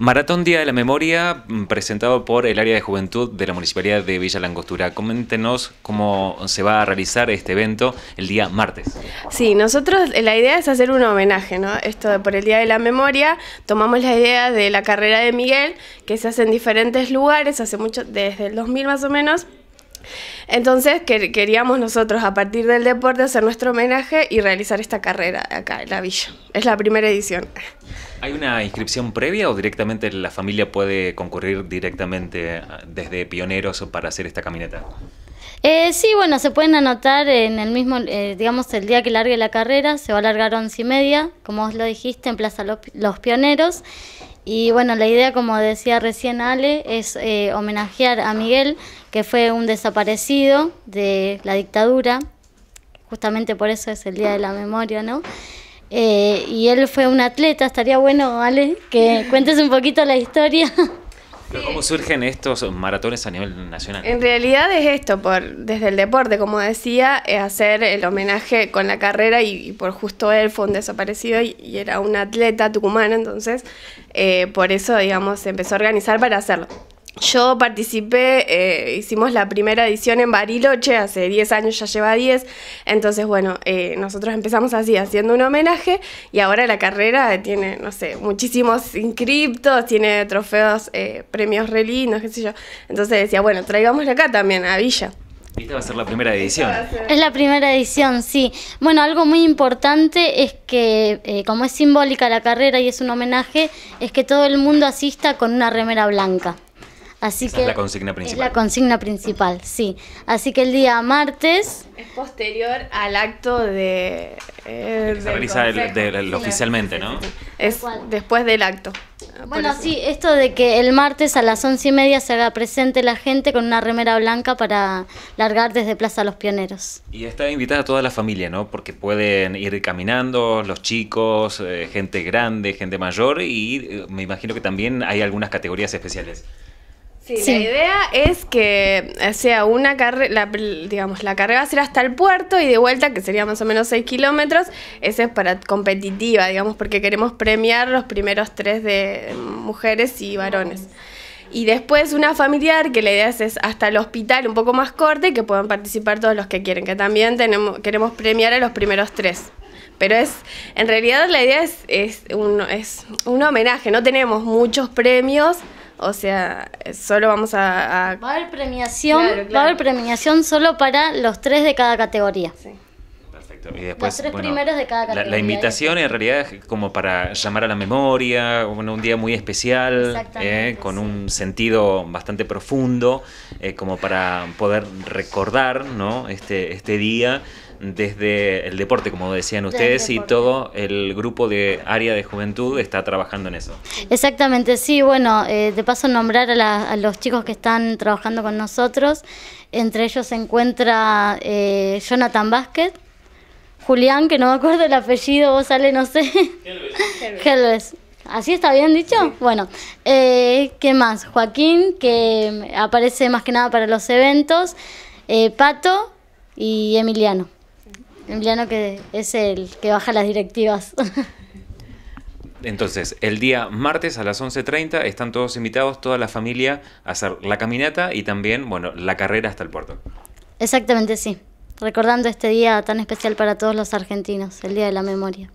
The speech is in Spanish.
Maratón Día de la Memoria, mm, presentado por el área de juventud de la Municipalidad de Villa Langostura. Coméntenos cómo se va a realizar este evento el día martes. Sí, nosotros la idea es hacer un homenaje, ¿no? Esto por el Día de la Memoria, tomamos la idea de la carrera de Miguel, que se hace en diferentes lugares, hace mucho, desde el 2000 más o menos, entonces queríamos nosotros a partir del deporte hacer nuestro homenaje y realizar esta carrera acá en la villa. Es la primera edición. ¿Hay una inscripción previa o directamente la familia puede concurrir directamente ah, desde pioneros para hacer esta caminata? Eh, sí, bueno, se pueden anotar en el mismo, eh, digamos, el día que largue la carrera, se va a largar once y media, como vos lo dijiste, en Plaza Los Pioneros. Y bueno, la idea, como decía recién Ale, es eh, homenajear a Miguel, que fue un desaparecido de la dictadura, justamente por eso es el Día de la Memoria, ¿no? Eh, y él fue un atleta, estaría bueno, Ale, que cuentes un poquito la historia. ¿Cómo surgen estos maratones a nivel nacional? En realidad es esto, por, desde el deporte, como decía, hacer el homenaje con la carrera y, por justo él fue un desaparecido y, era un atleta tucumano, entonces eh, por eso, digamos, empezó a organizar para hacerlo. Yo participé, eh, hicimos la primera edición en Bariloche, hace 10 años ya lleva 10, entonces bueno, eh, nosotros empezamos así, haciendo un homenaje y ahora la carrera tiene, no sé, muchísimos inscriptos, tiene trofeos, eh, premios relinos, qué sé yo. Entonces decía, bueno, traigámosla acá también, a Villa. Esta va a ser la primera edición. Es la primera edición, sí. Bueno, algo muy importante es que, como es simbólica la carrera y es un homenaje, es que todo el mundo asista con una remera blanca. Así que es la consigna principal. Es la consigna principal, sí. Así que el día martes... Es posterior al acto de... Eh, se oficialmente, ¿no? Es después del acto. Bueno, sí, esto de que el martes a las once y media se haga presente la gente con una remera blanca para largar desde Plaza los Pioneros. Y está invitada toda la familia, ¿no? Porque pueden ir caminando, los chicos, eh, gente grande, gente mayor y eh, me imagino que también hay algunas categorías especiales. Sí, la idea es que eh, sea una carrera, digamos, la carrera va a ser hasta el puerto y de vuelta, que sería más o menos 6 kilómetros, esa es para competitiva, digamos, porque queremos premiar los primeros tres de mujeres y varones. Y después una familiar, que la idea es, hasta el hospital un poco más y que puedan participar todos los que quieren, que también tenemos, queremos premiar a los primeros tres pero es en realidad la idea es, es, un, es un homenaje, no tenemos muchos premios o sea, solo vamos a... Va a haber premiación, va a haber premiación solo para los tres de cada categoría. Sí. Las tres primeros primeras de cada categoría. La, invitación en realidad es como para llamar a la memoria, un, día muy especial, eh, con un sentido bastante profundo, eh, como para poder recordar este, este, día desde el deporte, como decían ustedes, y todo el grupo de área de juventud está trabajando en eso. Exactamente, sí, bueno, eh, de paso nombrar a, la, a, los chicos que están trabajando con nosotros, entre ellos se encuentra eh, Jonathan Vázquez, Julián, que no me acuerdo el apellido, vos sale, no sé. Helves. ¿Así está bien dicho? Bueno, eh, ¿qué más? Joaquín, que aparece más que nada para los eventos, eh, Pato y Emiliano. Emiliano que es el que baja las directivas. Entonces, el día martes a las 11.30 están todos invitados, toda la familia, a hacer la caminata y también, bueno, la carrera hasta el puerto. Exactamente, sí recordando este día tan especial para todos los argentinos, el Día de la Memoria.